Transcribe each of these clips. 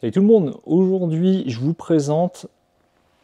Salut tout le monde, aujourd'hui je vous présente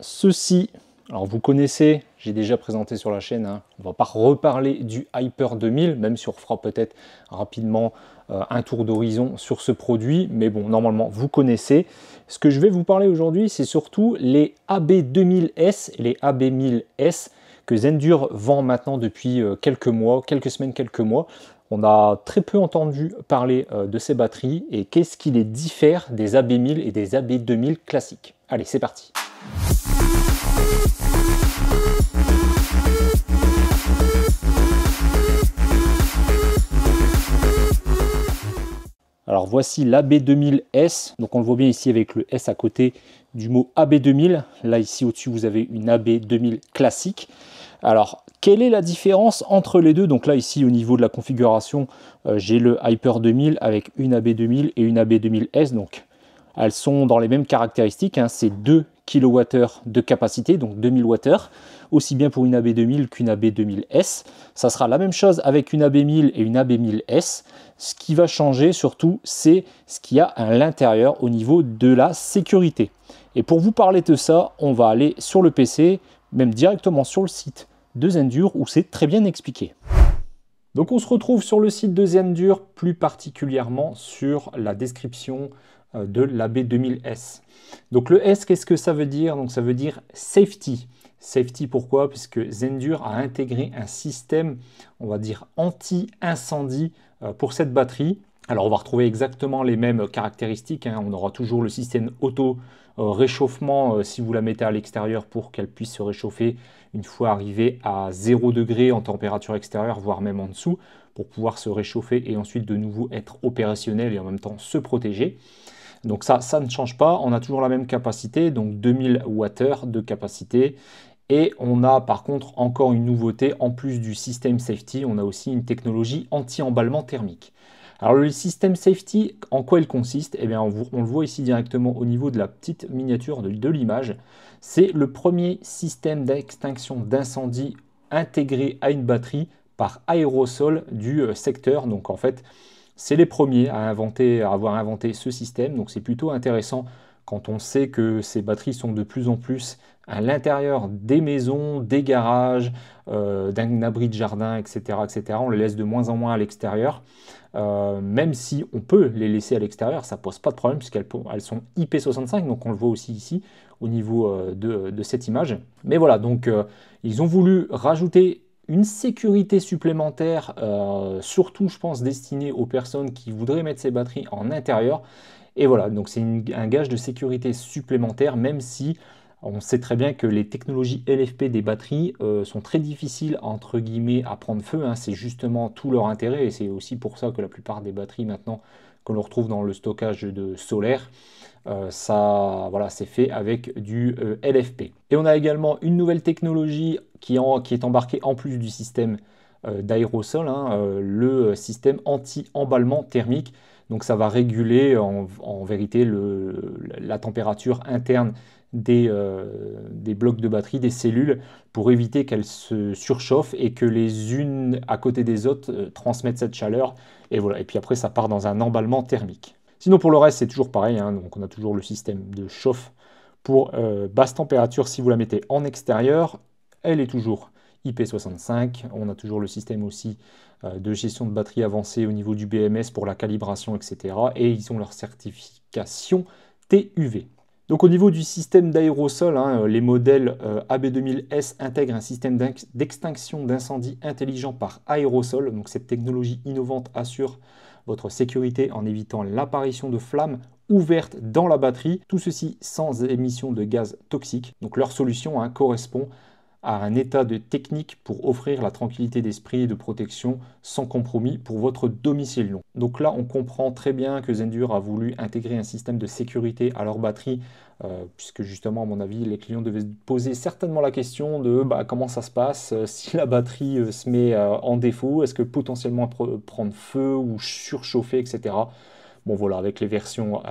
ceci. Alors vous connaissez, j'ai déjà présenté sur la chaîne, on hein. on va pas reparler du Hyper 2000, même si on fera peut-être rapidement euh, un tour d'horizon sur ce produit, mais bon, normalement vous connaissez. Ce que je vais vous parler aujourd'hui, c'est surtout les AB2000S et les AB1000S que Zendur vend maintenant depuis euh, quelques mois, quelques semaines, quelques mois. On a très peu entendu parler euh, de ces batteries et qu'est-ce qui les diffère des AB1000 et des AB2000 classiques. Allez, c'est parti. Alors voici l'AB2000S, donc on le voit bien ici avec le S à côté du mot AB2000, là ici au-dessus vous avez une AB2000 classique, alors, quelle est la différence entre les deux Donc là, ici, au niveau de la configuration, euh, j'ai le Hyper 2000 avec une AB2000 et une AB2000S. Donc, elles sont dans les mêmes caractéristiques. Hein. c'est 2 kWh de capacité, donc 2000 Wh, aussi bien pour une AB2000 qu'une AB2000S. Ça sera la même chose avec une AB1000 et une AB1000S. Ce qui va changer surtout, c'est ce qu'il y a à l'intérieur au niveau de la sécurité. Et pour vous parler de ça, on va aller sur le PC, même directement sur le site de Zendur où c'est très bien expliqué. Donc on se retrouve sur le site de Zendure plus particulièrement sur la description euh, de la B2000S. Donc le S, qu'est-ce que ça veut dire Donc ça veut dire safety. Safety pourquoi Puisque Zendur a intégré un système, on va dire, anti-incendie euh, pour cette batterie. Alors on va retrouver exactement les mêmes caractéristiques. Hein. On aura toujours le système auto-réchauffement euh, si vous la mettez à l'extérieur pour qu'elle puisse se réchauffer une fois arrivé à 0 degré en température extérieure, voire même en dessous, pour pouvoir se réchauffer et ensuite de nouveau être opérationnel et en même temps se protéger. Donc ça, ça ne change pas, on a toujours la même capacité, donc 2000 Wh de capacité. Et on a par contre encore une nouveauté, en plus du système safety, on a aussi une technologie anti-emballement thermique. Alors le système safety, en quoi il consiste Eh bien, on, le voit ici directement au niveau de la petite miniature de, de l'image. C'est le premier système d'extinction d'incendie intégré à une batterie par aérosol du euh, secteur. Donc en fait, c'est les premiers à, inventer, à avoir inventé ce système. Donc c'est plutôt intéressant quand on sait que ces batteries sont de plus en plus à l'intérieur des maisons, des garages, euh, d'un abri de jardin, etc., etc. On les laisse de moins en moins à l'extérieur. Euh, même si on peut les laisser à l'extérieur, ça pose pas de problème puisqu'elles sont IP65, donc on le voit aussi ici au niveau euh, de, cette image. Mais voilà, donc ils ont voulu rajouter une sécurité supplémentaire, surtout je pense destinée aux personnes qui voudraient mettre ces batteries en intérieur. Et voilà, donc c'est un gage de sécurité supplémentaire, même si on sait très bien que les technologies LFP des batteries euh, sont très difficiles entre guillemets à prendre feu. Hein. C'est justement tout leur intérêt et c'est aussi pour ça que la plupart des batteries maintenant que l'on retrouve dans le stockage de solaire, euh, ça, voilà, c'est fait avec du euh, LFP. Et on a également une nouvelle technologie qui, qui est embarquée en plus du système d'aérosol, hein, le système anti-emballement thermique. Donc ça va réguler en, vérité la température interne des, euh, des, blocs de batterie, des cellules, pour éviter qu'elles se surchauffent et que les unes à côté des autres euh, transmettent cette chaleur. Et voilà. Et puis après, ça part dans un emballement thermique. Sinon, pour le reste, c'est toujours pareil. Hein. donc, on a toujours le système de chauffe pour euh, basse température. Si vous la mettez en extérieur, elle est toujours IP65. On a toujours le système aussi de gestion de batterie avancée au niveau du BMS pour la calibration, etc. Et ils ont leur certification TUV. Donc au niveau du système d'aérosol, hein, euh, les modèles euh, AB2000S intègrent un système d'extinction d'incendie intelligent par aérosol. Donc cette technologie innovante assure votre sécurité en évitant l'apparition de flammes ouvertes dans la batterie, tout ceci sans émission de gaz toxiques. Donc leur solution hein, correspond correspond un état de technique pour offrir la tranquillité d'esprit et de protection sans compromis pour votre domicile. Donc là, on comprend très bien que Zendur a voulu intégrer un système de sécurité à leur batterie, euh, puisque justement, à mon avis, les clients devaient poser certainement la question de bah, comment ça se passe euh, si la batterie euh, se met en défaut, est-ce que potentiellement prendre feu ou surchauffer, etc. Bon voilà, avec les versions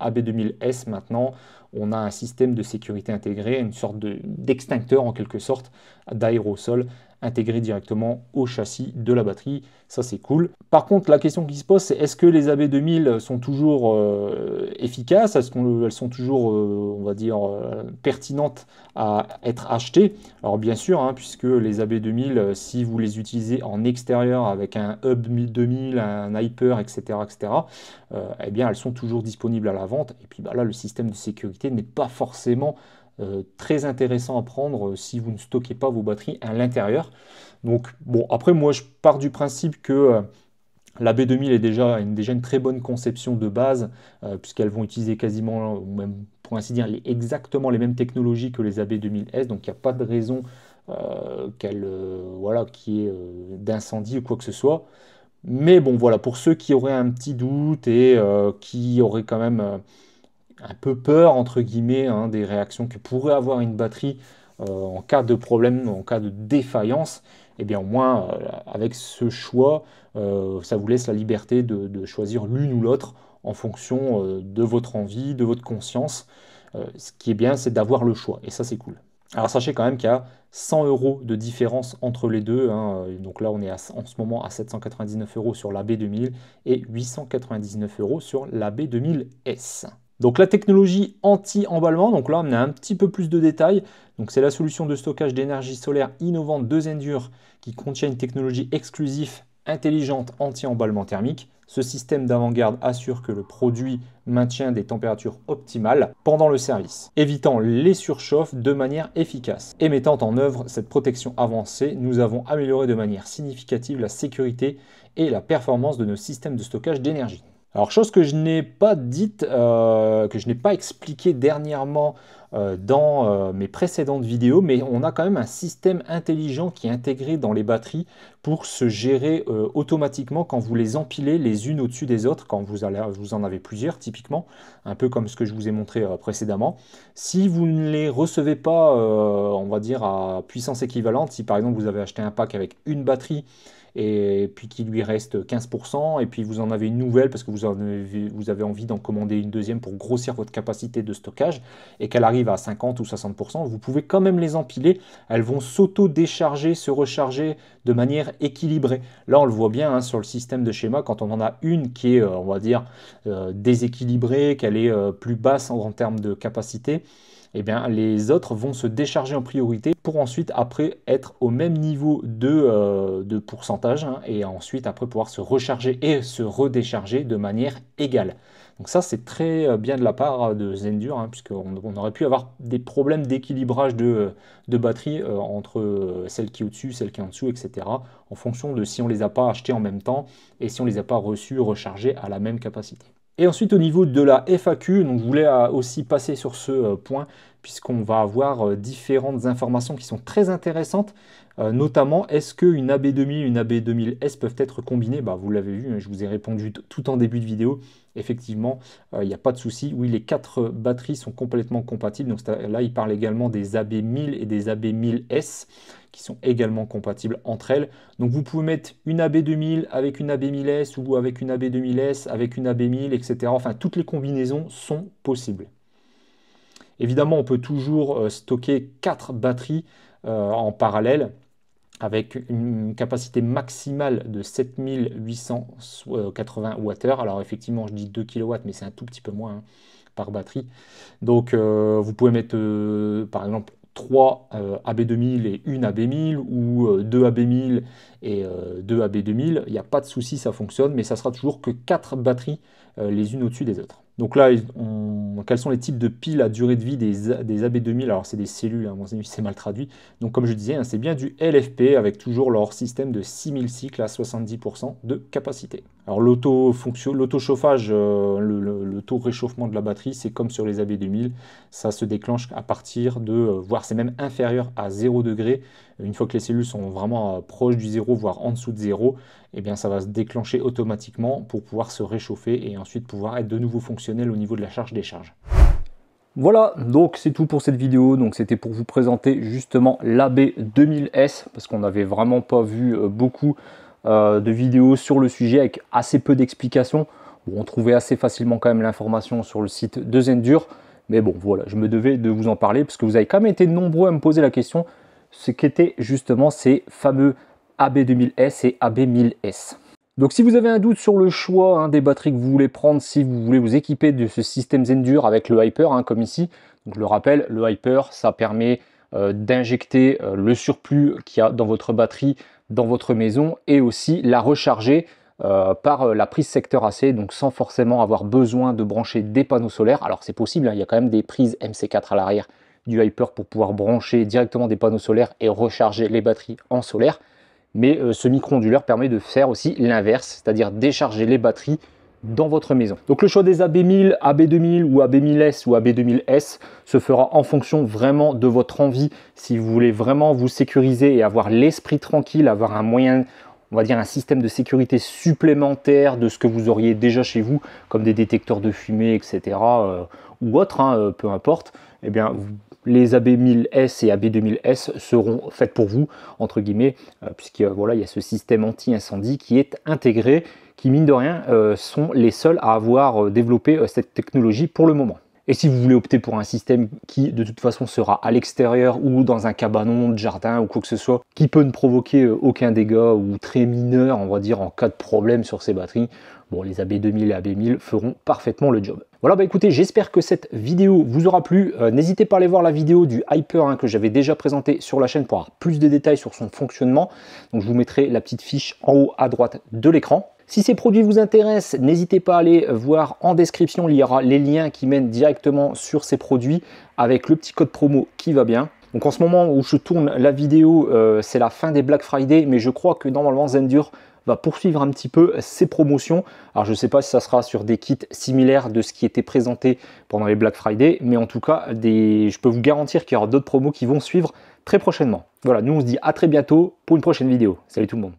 AB2000S maintenant, on a un système de sécurité intégré, une sorte d'extincteur en quelque sorte d'aérosol intégré directement au châssis de la batterie. Ça, c'est cool. Par contre, la question qui se pose, c'est est-ce que les AB2000 sont toujours euh, efficaces Est-ce qu'elles sont toujours, euh, on va dire, euh, pertinentes à être achetées Alors, bien sûr, hein, puisque les AB2000, si vous les utilisez en extérieur avec un Hub 2000, un Hyper, etc., etc., eh bien, elles sont toujours disponibles à la vente. Et puis, bah là, le système de sécurité n'est pas forcément euh, très intéressant à prendre euh, si vous ne stockez pas vos batteries à l'intérieur. Donc bon, après moi je pars du principe que euh, la B2000 est déjà une, déjà une très bonne conception de base puisqu'elles vont utiliser quasiment, même pour ainsi dire, les, exactement les mêmes technologies que les AB2000S, donc il n'y a pas de raison qu'elle voilà, qui est d'incendie ou quoi que ce soit. Mais bon voilà, pour ceux qui auraient un petit doute et qui auraient quand même un peu peur, entre guillemets, hein, des réactions que pourrait avoir une batterie euh, en cas de problème, en cas de défaillance, et eh bien au moins euh, avec ce choix, euh, ça vous laisse la liberté de, choisir l'une ou l'autre en fonction de votre envie, de votre conscience. ce qui est bien, c'est d'avoir le choix, et ça c'est cool. Alors sachez quand même qu'il y a 100 euros de différence entre les deux. Hein, donc là, on est en ce moment à 799 euros sur la B2000 et 899 euros sur la B2000S. Donc la technologie anti-emballement, donc là on a un petit peu plus de détails. Donc c'est la solution de stockage d'énergie solaire innovante de DUR qui contient une technologie exclusive intelligente anti-emballement thermique. Ce système d'avant-garde assure que le produit maintient des températures optimales pendant le service, évitant les surchauffes de manière efficace. Et mettant en œuvre cette protection avancée, nous avons amélioré de manière significative la sécurité et la performance de nos systèmes de stockage d'énergie. Alors, chose que je n'ai pas dite, euh, que je n'ai pas expliqué dernièrement euh, dans euh, mes précédentes vidéos, mais on a quand même un système intelligent qui est intégré dans les batteries pour se gérer automatiquement quand vous les empilez les unes au-dessus des autres, quand vous, allez, vous en avez plusieurs typiquement, un peu comme ce que je vous ai montré précédemment. Si vous ne les recevez pas, on va dire, à puissance équivalente, si par exemple vous avez acheté un pack avec une batterie, et puis qu'il lui reste 15%, et puis vous en avez une nouvelle parce que vous, avez, avez envie d'en commander une deuxième pour grossir votre capacité de stockage, et qu'elle arrive à 50 ou 60%, vous pouvez quand même les empiler, elles vont s'auto-décharger, se recharger de manière équilibrée. Là, on le voit bien hein, sur le système de schéma, quand on en a une qui est, euh, on va dire, euh, déséquilibrée, qu'elle est euh, plus basse en termes de capacité, eh bien, les autres vont se décharger en priorité pour ensuite après être au même niveau de, euh, pourcentage hein, et ensuite après pouvoir se recharger et se redécharger de manière égale. Donc ça c'est très euh, bien de la part de Zendur hein, puisqu'on aurait pu avoir des problèmes d'équilibrage de, batterie euh, entre celle qui est au-dessus, celle qui est en dessous, etc. en fonction de si on les a pas achetés en même temps et si on les a pas reçus, rechargés à la même capacité. Et ensuite au niveau de la FAQ, donc je voulais euh, aussi passer sur ce euh, point puisqu'on va avoir euh, différentes informations qui sont très intéressantes euh, notamment, est-ce qu'une AB2000 une AB2000S peuvent être combinées bah, Vous l'avez vu, hein, je vous ai répondu tout en début de vidéo. Effectivement, il euh, n'y a pas de souci. Oui, les quatre euh, batteries sont complètement compatibles. Donc là, il parle également des AB1000 et des AB1000S qui sont également compatibles entre elles. Donc vous pouvez mettre une AB2000 avec une AB1000S ou avec une AB2000S avec une AB1000, etc. Enfin, toutes les combinaisons sont possibles. Évidemment, on peut toujours stocker quatre batteries en parallèle avec une capacité maximale de 7880 Wh. Alors effectivement, je dis 2 kW, mais c'est un tout petit peu moins hein, par batterie. Donc euh, vous pouvez mettre euh, par exemple 3 euh, AB2000 et 1 AB1000 ou 2 AB1000 et 2 AB2000. Il n'y a pas de souci, ça fonctionne, mais ça sera toujours que 4 batteries les unes au-dessus des autres. Donc là, quels sont les types de piles à durée de vie des, AB2000 Alors, c'est des cellules, hein, c'est mal traduit. Donc, comme je disais, hein, c'est bien du LFP avec toujours leur système de 6000 cycles à 70% de capacité. Alors l'auto-chauffage, euh, le, le, taux réchauffement de la batterie, c'est comme sur les AB2000, ça se déclenche à partir de, euh, voire c'est même inférieur à 0 degré. Une fois que les cellules sont vraiment euh, proches du 0, voire en dessous de 0, eh bien ça va se déclencher automatiquement pour pouvoir se réchauffer et ensuite pouvoir être de nouveau fonctionnel au niveau de la charge des charges Voilà, donc c'est tout pour cette vidéo. Donc c'était pour vous présenter justement l'AB2000S parce qu'on n'avait vraiment pas vu beaucoup euh, de vidéos sur le sujet avec assez peu d'explications. où on trouvait assez facilement quand même l'information sur le site de Zendur. Mais bon, voilà, je me devais de vous en parler parce que vous avez quand même été nombreux à me poser la question ce qu'étaient justement ces fameux AB2000S et AB1000S. Donc si vous avez un doute sur le choix hein, des batteries que vous voulez prendre, si vous voulez vous équiper de ce système Zendur avec le Hyper, hein, comme ici, donc je le rappelle, le Hyper, ça permet euh, d'injecter euh, le surplus qu'il y a dans votre batterie dans votre maison et aussi la recharger euh, par la prise secteur AC, donc sans forcément avoir besoin de brancher des panneaux solaires. Alors c'est possible, hein, il y a quand même des prises MC4 à l'arrière du Hyper pour pouvoir brancher directement des panneaux solaires et recharger les batteries en solaire. Mais ce micro-onduleur permet de faire aussi l'inverse, c'est-à-dire décharger les batteries dans votre maison. Donc le choix des AB1000, AB2000 ou AB1000S ou AB2000S se fera en fonction vraiment de votre envie. Si vous voulez vraiment vous sécuriser et avoir l'esprit tranquille, avoir un moyen, on va dire un système de sécurité supplémentaire de ce que vous auriez déjà chez vous, comme des détecteurs de fumée, etc. Euh, ou autre, hein, euh, peu importe, eh bien vous les AB1000S et AB2000S seront faites pour vous, entre guillemets, euh, puisqu'il euh, voilà, y a ce système anti-incendie qui est intégré, qui mine de rien euh, sont les seuls à avoir développé cette technologie pour le moment. Et si vous voulez opter pour un système qui de toute façon sera à l'extérieur ou dans un cabanon de jardin ou quoi que ce soit, qui peut ne provoquer euh, aucun dégât ou très mineur, on va dire, en cas de problème sur ces batteries, bon, les AB2000 et AB1000 feront parfaitement le job. Voilà, bah écoutez, j'espère que cette vidéo vous aura plu. Euh, n'hésitez pas à aller voir la vidéo du Hyper hein, que j'avais déjà présenté sur la chaîne pour avoir plus de détails sur son fonctionnement. Donc je vous mettrai la petite fiche en haut à droite de l'écran. Si ces produits vous intéressent, n'hésitez pas à aller voir en description, il y aura les liens qui mènent directement sur ces produits avec le petit code promo qui va bien. Donc en ce moment où je tourne la vidéo, euh, c'est la fin des Black Friday, mais je crois que normalement Zendure va poursuivre un petit peu ses promotions. Alors je ne sais pas si ça sera sur des kits similaires de ce qui était présenté pendant les Black Friday, mais en tout cas, je peux vous garantir qu'il y aura d'autres promos qui vont suivre très prochainement. Voilà, nous on se dit à très bientôt pour une prochaine vidéo. Salut tout le monde